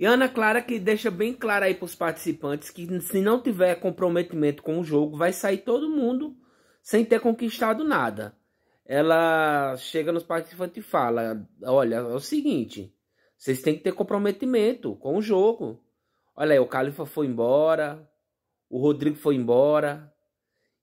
E Ana Clara que deixa bem claro aí para os participantes que se não tiver comprometimento com o jogo, vai sair todo mundo sem ter conquistado nada. Ela chega nos participantes e fala: Olha, é o seguinte, vocês têm que ter comprometimento com o jogo. Olha aí, o Califa foi embora, o Rodrigo foi embora.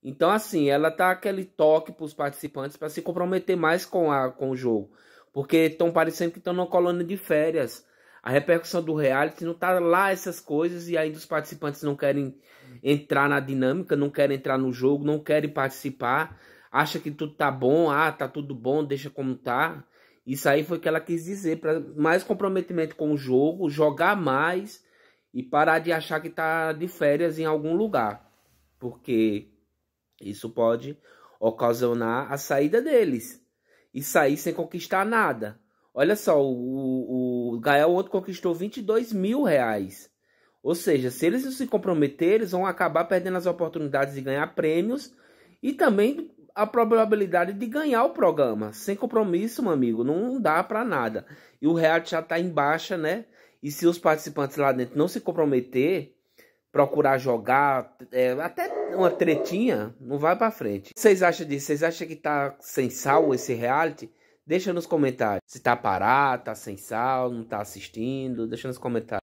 Então, assim, ela tá aquele toque para os participantes para se comprometer mais com, a, com o jogo. Porque estão parecendo que estão numa colônia de férias a repercussão do reality não tá lá essas coisas e ainda os participantes não querem entrar na dinâmica, não querem entrar no jogo, não querem participar, acha que tudo tá bom, ah, tá tudo bom, deixa como tá. Isso aí foi o que ela quis dizer, para mais comprometimento com o jogo, jogar mais e parar de achar que tá de férias em algum lugar, porque isso pode ocasionar a saída deles e sair sem conquistar nada. Olha só, o, o Gael outro conquistou 22 mil reais. Ou seja, se eles não se comprometerem, eles vão acabar perdendo as oportunidades de ganhar prêmios e também a probabilidade de ganhar o programa. Sem compromisso, meu amigo, não dá para nada. E o reality já tá em baixa, né? E se os participantes lá dentro não se comprometer, procurar jogar, é, até uma tretinha, não vai para frente. O que vocês acham disso? Vocês acham que tá sem sal esse reality? Deixa nos comentários se tá parado, tá sem sal, não tá assistindo. Deixa nos comentários.